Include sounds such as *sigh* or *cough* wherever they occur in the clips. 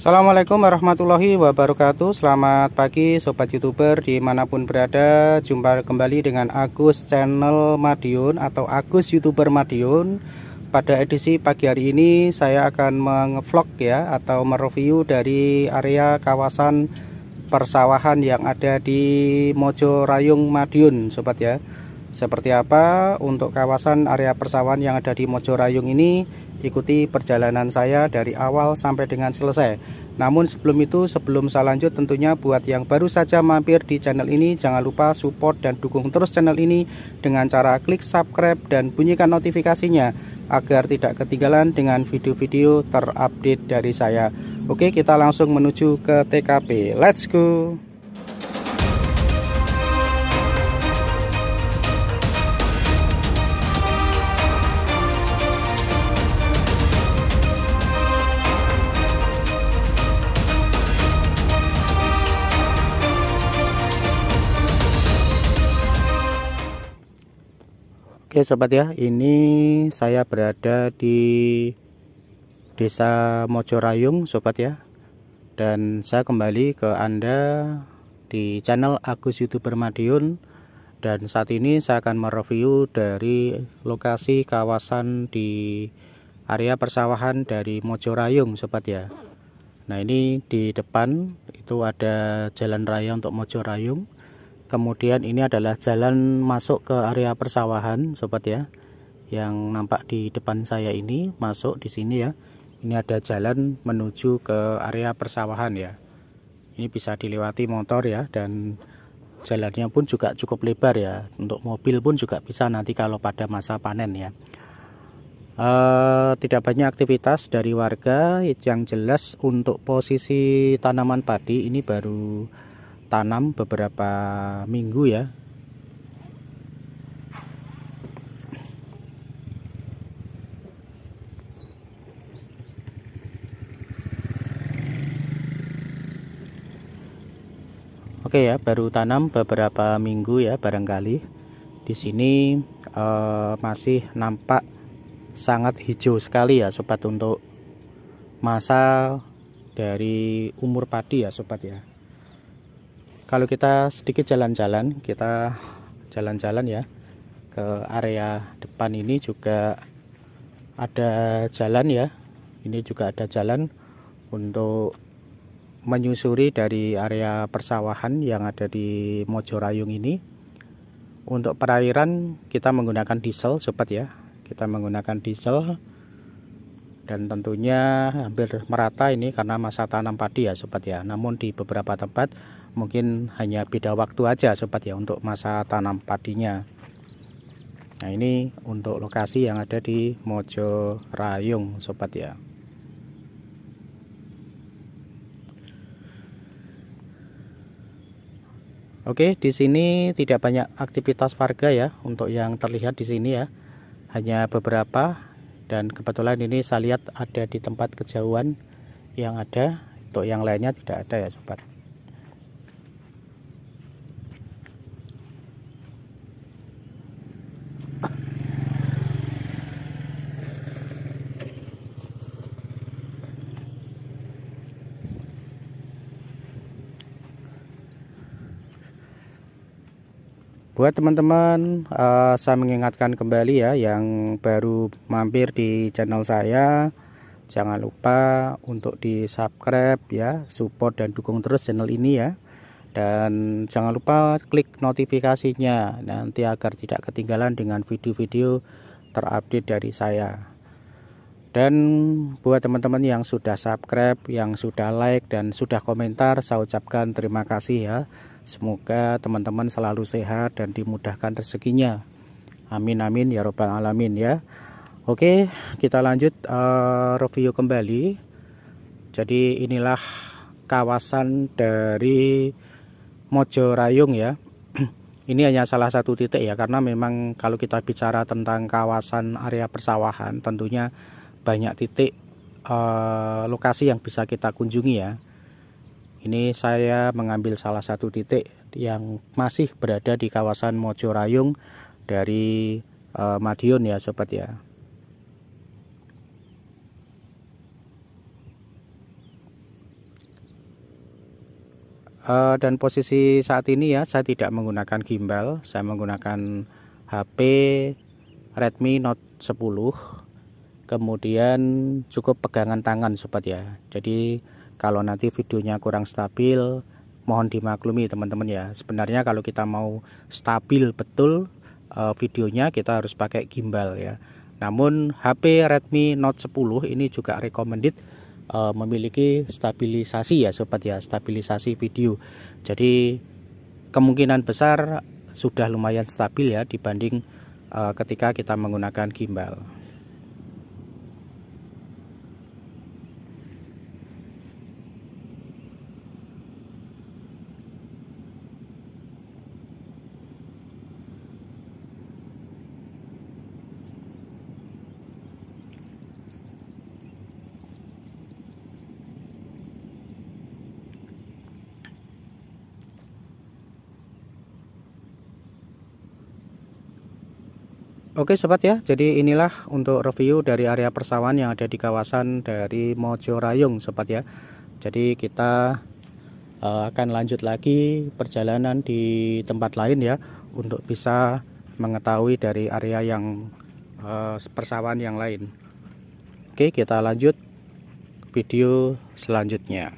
Assalamualaikum warahmatullahi wabarakatuh Selamat pagi Sobat Youtuber dimanapun berada Jumpa kembali dengan Agus Channel Madiun atau Agus Youtuber Madiun Pada edisi pagi hari ini saya akan mengevlog ya Atau mereview dari area kawasan persawahan yang ada di Mojo Rayung Madiun Sobat ya seperti apa untuk kawasan area persawahan yang ada di Mojorayung ini? Ikuti perjalanan saya dari awal sampai dengan selesai. Namun sebelum itu, sebelum saya lanjut tentunya buat yang baru saja mampir di channel ini, jangan lupa support dan dukung terus channel ini dengan cara klik subscribe dan bunyikan notifikasinya agar tidak ketinggalan dengan video-video terupdate dari saya. Oke, kita langsung menuju ke TKP. Let's go! Oke sobat ya, ini saya berada di Desa Mojorayung sobat ya. Dan saya kembali ke Anda di channel Agus Youtuber Madiun dan saat ini saya akan mereview dari lokasi kawasan di area persawahan dari Mojorayung sobat ya. Nah, ini di depan itu ada jalan raya untuk Mojorayung kemudian ini adalah jalan masuk ke area persawahan sobat ya yang nampak di depan saya ini masuk di sini ya ini ada jalan menuju ke area persawahan ya ini bisa dilewati motor ya dan jalannya pun juga cukup lebar ya untuk mobil pun juga bisa nanti kalau pada masa panen ya e, tidak banyak aktivitas dari warga yang jelas untuk posisi tanaman padi ini baru tanam beberapa minggu ya Oke ya, baru tanam beberapa minggu ya barangkali. Di sini eh, masih nampak sangat hijau sekali ya sobat untuk masa dari umur padi ya sobat ya kalau kita sedikit jalan-jalan kita jalan-jalan ya ke area depan ini juga ada jalan ya ini juga ada jalan untuk menyusuri dari area persawahan yang ada di Mojorayung ini untuk perairan kita menggunakan diesel sobat ya kita menggunakan diesel dan tentunya hampir merata ini karena masa tanam padi ya sobat ya namun di beberapa tempat mungkin hanya beda waktu aja sobat ya untuk masa tanam padinya nah ini untuk lokasi yang ada di Mojo Rayung sobat ya Oke, di sini tidak banyak aktivitas warga ya untuk yang terlihat di sini ya. Hanya beberapa dan kebetulan ini saya lihat ada di tempat kejauhan yang ada untuk yang lainnya tidak ada ya sobat buat teman-teman uh, saya mengingatkan kembali ya yang baru mampir di channel saya jangan lupa untuk di subscribe ya support dan dukung terus channel ini ya dan jangan lupa klik notifikasinya nanti agar tidak ketinggalan dengan video-video terupdate dari saya dan buat teman-teman yang sudah subscribe, yang sudah like dan sudah komentar, saya ucapkan terima kasih ya. Semoga teman-teman selalu sehat dan dimudahkan rezekinya. Amin amin ya robbal alamin ya. Oke, kita lanjut uh, review kembali. Jadi inilah kawasan dari Mojo Rayung ya. *clears throat* Ini hanya salah satu titik ya karena memang kalau kita bicara tentang kawasan area persawahan tentunya banyak titik uh, lokasi yang bisa kita kunjungi ya ini saya mengambil salah satu titik yang masih berada di kawasan Mojorayung dari uh, Madiun ya sobat ya. Eh, dan posisi saat ini ya saya tidak menggunakan gimbal saya menggunakan HP Redmi Note 10 kemudian cukup pegangan tangan sobat ya jadi kalau nanti videonya kurang stabil, mohon dimaklumi teman-teman ya. Sebenarnya kalau kita mau stabil betul uh, videonya kita harus pakai gimbal ya. Namun HP Redmi Note 10 ini juga recommended uh, memiliki stabilisasi ya sobat ya, stabilisasi video. Jadi kemungkinan besar sudah lumayan stabil ya dibanding uh, ketika kita menggunakan gimbal. Oke sobat ya, jadi inilah untuk review dari area persawahan yang ada di kawasan dari Mojorayung sobat ya. Jadi kita eh, akan lanjut lagi perjalanan di tempat lain ya untuk bisa mengetahui dari area yang eh, persawahan yang lain. Oke, kita lanjut video selanjutnya.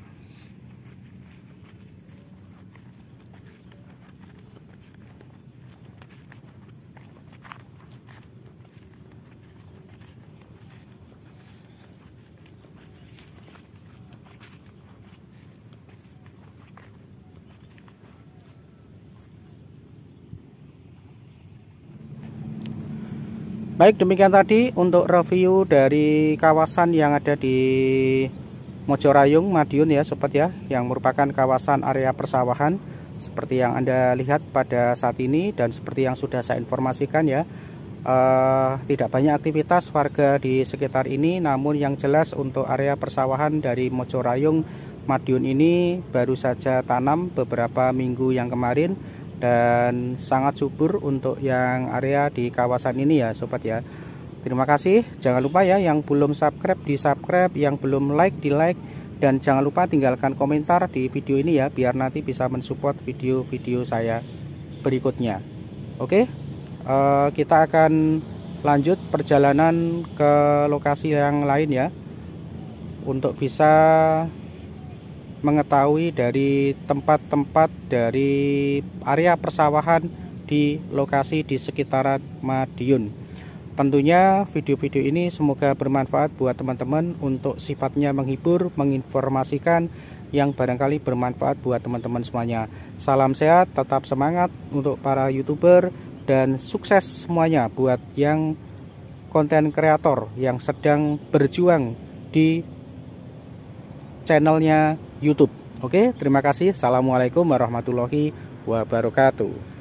Baik demikian tadi untuk review dari kawasan yang ada di Mojorayung Madiun ya sobat ya yang merupakan kawasan area persawahan seperti yang Anda lihat pada saat ini dan seperti yang sudah saya informasikan ya eh, tidak banyak aktivitas warga di sekitar ini namun yang jelas untuk area persawahan dari Mojorayung Madiun ini baru saja tanam beberapa minggu yang kemarin dan sangat subur untuk yang area di kawasan ini ya sobat ya terima kasih jangan lupa ya yang belum subscribe di subscribe yang belum like di like dan jangan lupa tinggalkan komentar di video ini ya biar nanti bisa mensupport video-video saya berikutnya oke eh, kita akan lanjut perjalanan ke lokasi yang lain ya untuk bisa mengetahui dari tempat-tempat dari area persawahan di lokasi di sekitaran Madiun. Tentunya video-video ini semoga bermanfaat buat teman-teman untuk sifatnya menghibur, menginformasikan yang barangkali bermanfaat buat teman-teman semuanya. Salam sehat, tetap semangat untuk para YouTuber dan sukses semuanya buat yang konten kreator yang sedang berjuang di channelnya YouTube. Oke, terima kasih. Assalamualaikum warahmatullahi wabarakatuh.